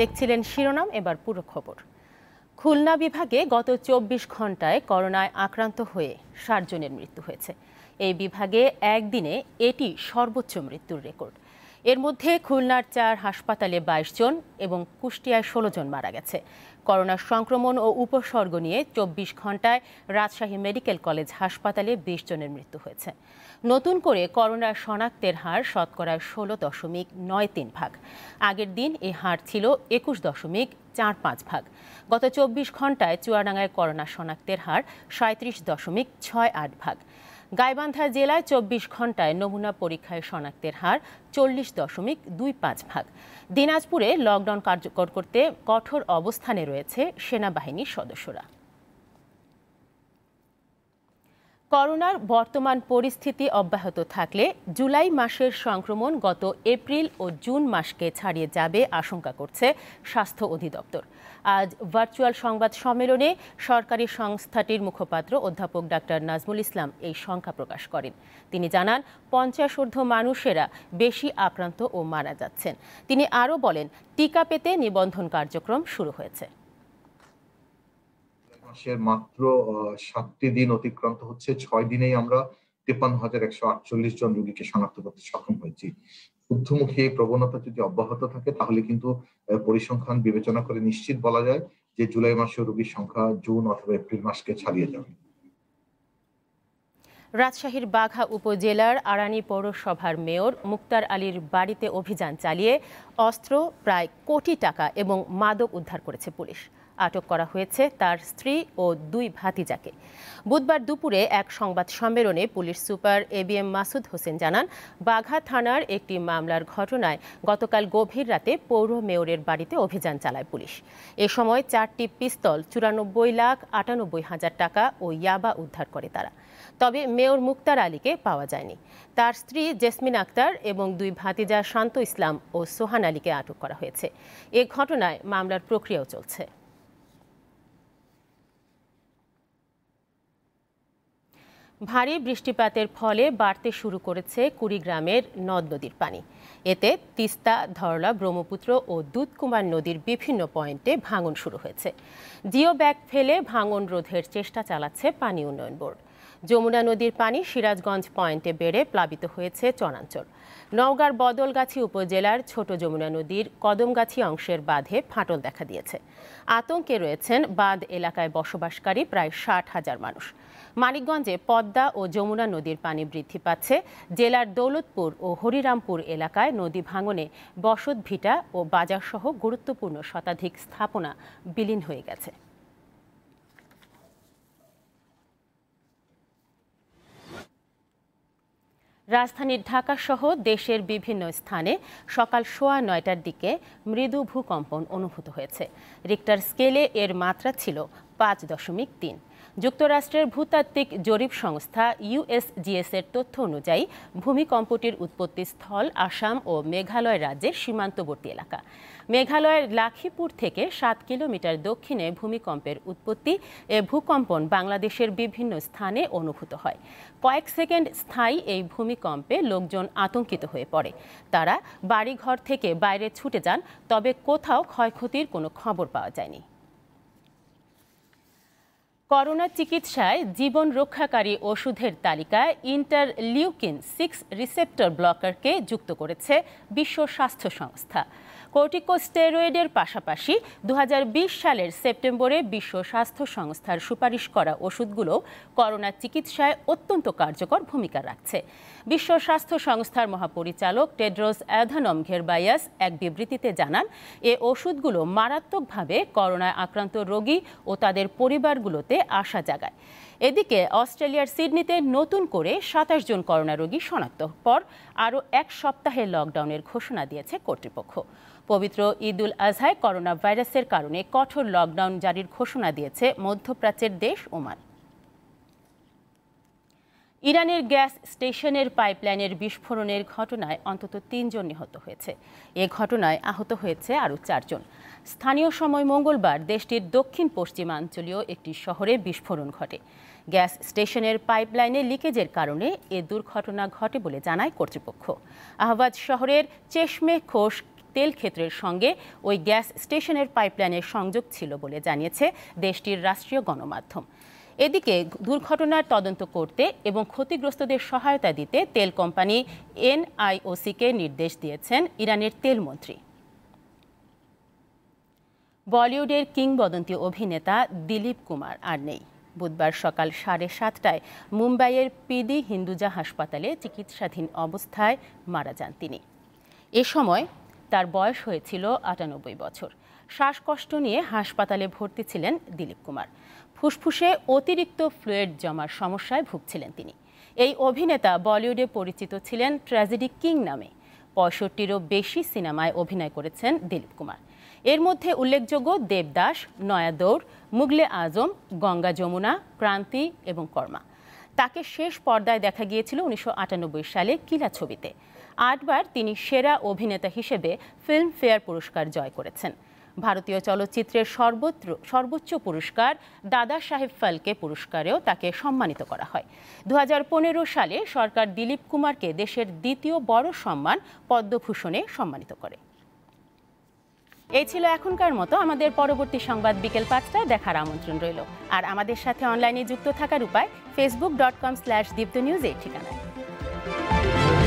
দেখছিলেন শিরোনাম এবার পুরো খবর খুলনা বিভাগে গত চব্বিশ ঘন্টায় করোনায় আক্রান্ত হয়ে জনের মৃত্যু হয়েছে এই বিভাগে একদিনে এটি সর্বোচ্চ মৃত্যুর রেকর্ড এর মধ্যে খুলনার চার হাসপাতালে বাইশ জন এবং কুষ্টিয়ায় ষোলো জন মারা গেছে করোনা সংক্রমণ ও উপসর্গ নিয়ে চব্বিশ ঘন্টায় রাজশাহী মেডিকেল কলেজ হাসপাতালে বিশ জনের মৃত্যু হয়েছে নতুন করে করোনা শনাক্তের হার শতকরা ষোলো দশমিক নয় তিন ভাগ আগের দিন এ হার ছিল একুশ দশমিক চার পাঁচ ভাগ গত চব্বিশ ঘন্টায় চুয়াডাঙ্গায় করোনা শনাক্তের হার সাঁত্রিশ দশমিক ছয় আট ভাগ গাইবান্ধা জেলায় চব্বিশ ঘন্টায় নমুনা পরীক্ষায় শনাক্তের হার চল্লিশ দশমিক দুই পাঁচ ভাগ দিনাজপুরে লকডাউন কার্যকর করতে কঠোর অবস্থানে রয়েছে সেনাবাহিনীর সদস্যরা করোনার বর্তমান পরিস্থিতি অব্যাহত থাকলে জুলাই মাসের সংক্রমণ গত এপ্রিল ও জুন মাসকে ছাড়িয়ে যাবে আশঙ্কা করছে স্বাস্থ্য অধিদপ্তর আজ ভার্চুয়াল সংবাদ সম্মেলনে সরকারি সংস্থাটির মুখপাত্র অধ্যাপক ডাক্তার নাজমুল ইসলাম এই সংখ্যা প্রকাশ করেন তিনি জানান পঞ্চাশ ঊর্ধ্ব মানুষেরা বেশি আক্রান্ত ও মারা যাচ্ছেন তিনি আরও বলেন টিকা পেতে নিবন্ধন কার্যক্রম শুরু হয়েছে মাসের মাত্র সাতটি দিন অতিক্রান্ত হচ্ছে ছয় দিনেই আমরা তেপান্ন হাজার একশো আটচল্লিশ জন রোগীকে শনাক্ত করতে সক্ষম হয়েছি ঊর্ধ্বমুখী এই প্রবণতা যদি অব্যাহত থাকে তাহলে কিন্তু পরিসংখ্যান বিবেচনা করে নিশ্চিত বলা যায় যে জুলাই মাসে রোগীর সংখ্যা জুন অথবা এপ্রিল মাসকে ছাড়িয়ে যাবে রাজশাহীর বাঘা উপজেলার আরানি পৌরসভার মেয়র মুক্তার আলীর বাড়িতে অভিযান চালিয়ে অস্ত্র প্রায় কোটি টাকা এবং মাদক উদ্ধার করেছে পুলিশ আটক করা হয়েছে তার স্ত্রী ও দুই ভাতিজাকে বুধবার দুপুরে এক সংবাদ সম্মেলনে police super A B M Masud Hossain জানান বাঘা থানার একটি মামলার ঘটনায় গতকাল গভীর রাতে পৌর মেয়রের বাড়িতে অভিযান চালায় পুলিশ এ সময় চারটি পিস্তল চুরানব্বই লাখ আটানব্বই হাজার টাকা ও ইয়াবা উদ্ধার করে তারা তবে মেয়র মুক্তার আলীকে পাওয়া যায়নি তার স্ত্রী জেসমিন আক্তার এবং দুই ভাতিজা শান্ত ইসলাম ও সোহান আলীকে আটক করা হয়েছে এ ঘটনায় মামলার প্রক্রিয়াও চলছে ভারী বৃষ্টিপাতের ফলে বাড়তে শুরু করেছে কুড়িগ্রামের নদ নদীর পানি এতে তিস্তা ধরলা ব্রহ্মপুত্র ও দুধকুমার নদীর বিভিন্ন পয়েন্টে ভাঙন শুরু হয়েছে জিও ব্যাগ ফেলে ভাঙন রোধের চেষ্টা চালাচ্ছে পানি উন্নয়ন বোর্ড যমুনা নদীর পানি সিরাজগঞ্জ পয়েন্টে বেড়ে প্লাবিত হয়েছে চনাঞ্চল নওগাঁর বদলগাছি উপজেলার ছোট যমুনা নদীর কদমগাছি অংশের বাঁধে ফাটল দেখা দিয়েছে আতঙ্কে রয়েছেন বাঁধ এলাকায় বসবাসকারী প্রায় ষাট হাজার মানুষ মানিকগঞ্জে পদ্মা ও যমুনা নদীর পানি বৃদ্ধি পাচ্ছে জেলার দৌলতপুর ও হরিরামপুর এলাকায় নদী ভাঙনে বসত ভিটা ও বাজারসহ গুরুত্বপূর্ণ শতাধিক স্থাপনা বিলীন হয়ে গেছে রাজধানী ঢাকাসহ দেশের বিভিন্ন স্থানে সকাল সোয়া নয়টার দিকে মৃদু ভূকম্পন অনুভূত হয়েছে রিক্টার স্কেলে এর মাত্রা ছিল পাঁচ দশমিক তিন যুক্তরাষ্ট্রের ভূতাত্ত্বিক জরিপ সংস্থা ইউএসজিএস এর তথ্য অনুযায়ী ভূমিকম্পটির উৎপত্তি স্থল আসাম ও মেঘালয় রাজ্যের সীমান্তবর্তী এলাকা মেঘালয়ের লাখিপুর থেকে সাত কিলোমিটার দক্ষিণে ভূমিকম্পের উৎপত্তি এ ভূকম্পন বাংলাদেশের বিভিন্ন স্থানে অনুভূত হয় কয়েক সেকেন্ড স্থায়ী এই ভূমিকম্পে লোকজন আতঙ্কিত হয়ে পড়ে তারা বাড়িঘর থেকে বাইরে ছুটে যান তবে কোথাও ক্ষয়ক্ষতির কোনো খবর পাওয়া যায়নি করোনা চিকিৎসায় জীবন রক্ষাকারী ওষুধের তালিকায় ইন্টারলিউকিন সিক্স রিসেপ্টর ব্লকারকে যুক্ত করেছে বিশ্ব স্বাস্থ্য সংস্থা কর্টিকোস্টেরয়েডের পাশাপাশি দু সালের সেপ্টেম্বরে বিশ্ব স্বাস্থ্য সংস্থার সুপারিশ করা ওষুধগুলো করোনা চিকিৎসায় অত্যন্ত কার্যকর ভূমিকা রাখছে বিশ্ব স্বাস্থ্য সংস্থার মহাপরিচালক টেড্রোস অ্যাধানম ঘেরবাইয়াস এক বিবৃতিতে জানান এ ওষুধগুলো মারাত্মকভাবে করোনায় আক্রান্ত রোগী ও তাদের পরিবারগুলোতে আশা জাগায় এদিকে অস্ট্রেলিয়ার সিডনিতে নতুন করে সাতাশ জন করোনা রোগী শনাক্ত পর আরও এক সপ্তাহের লকডাউনের ঘোষণা দিয়েছে কর্তৃপক্ষ পবিত্র ঈদুল আজহায় করোনা ভাইরাসের কারণে কঠোর লকডাউন জারির ঘোষণা দিয়েছে মধ্যপ্রাচ্যের দেশ ওমান ইরানের গ্যাস স্টেশনের পাইপলাইনের বিস্ফোরণের ঘটনায় অন্তত তিনজন নিহত হয়েছে এ ঘটনায় আহত হয়েছে আরও চারজন স্থানীয় সময় মঙ্গলবার দেশটির দক্ষিণ পশ্চিমাঞ্চলীয় একটি শহরে বিস্ফোরণ ঘটে গ্যাস স্টেশনের পাইপলাইনে লিকেজের কারণে এ দুর্ঘটনা ঘটে বলে জানায় কর্তৃপক্ষ আহবাদ শহরের চেশমে খোস তেল ক্ষেত্রের সঙ্গে ওই গ্যাস স্টেশনের পাইপলাইনের সংযোগ ছিল বলে জানিয়েছে দেশটির রাষ্ট্রীয় গণমাধ্যম এদিকে দুর্ঘটনার তদন্ত করতে এবং ক্ষতিগ্রস্তদের সহায়তা দিতে তেল কোম্পানি এনআইওসিকে নির্দেশ দিয়েছেন ইরানের তেলমন্ত্রী বলিউডের কিংবদন্তি অভিনেতা দিলীপ কুমার আর নেই বুধবার সকাল সাড়ে সাতটায় মুম্বাইয়ের পিডি হিন্দুজা হাসপাতালে চিকিৎসাধীন অবস্থায় মারা যান তিনি এ সময় তার বয়স হয়েছিল আটানব্বই বছর শ্বাসকষ্ট নিয়ে হাসপাতালে ভর্তি ছিলেন দিলীপ কুমার ফুসফুসে অতিরিক্ত ফ্লুয়েড জমার সমস্যায় ভুগছিলেন তিনি এই অভিনেতা বলিউডে পরিচিত ছিলেন ট্র্যাজেডি কিং নামে পঁয়ষট্টিরও বেশি সিনেমায় অভিনয় করেছেন দিলীপ কুমার এর মধ্যে উল্লেখযোগ্য দেবদাস নয়াদৌড় মুগলে আজম গঙ্গা যমুনা ক্রান্তি এবং কর্মা তাকে শেষ পর্দায় দেখা গিয়েছিল উনিশশো সালে কিলা ছবিতে আটবার তিনি সেরা অভিনেতা হিসেবে ফিল্মফেয়ার পুরস্কার জয় করেছেন ভারতীয় চলচ্চিত্রের সর্বত্র সর্বোচ্চ পুরস্কার দাদা সাহেব ফালকে পুরস্কারেও তাকে সম্মানিত করা হয় দু সালে সরকার দিলীপ কুমারকে দেশের দ্বিতীয় বড় সম্মান পদ্মভূষণে সম্মানিত করে এই ছিল এখনকার মতো আমাদের পরবর্তী সংবাদ বিকেল পাঁচটায় দেখার আমন্ত্রণ রইল আর আমাদের সাথে অনলাইনে যুক্ত থাকার উপায় Facebook dot com slash Deepto news এই ঠিকানায়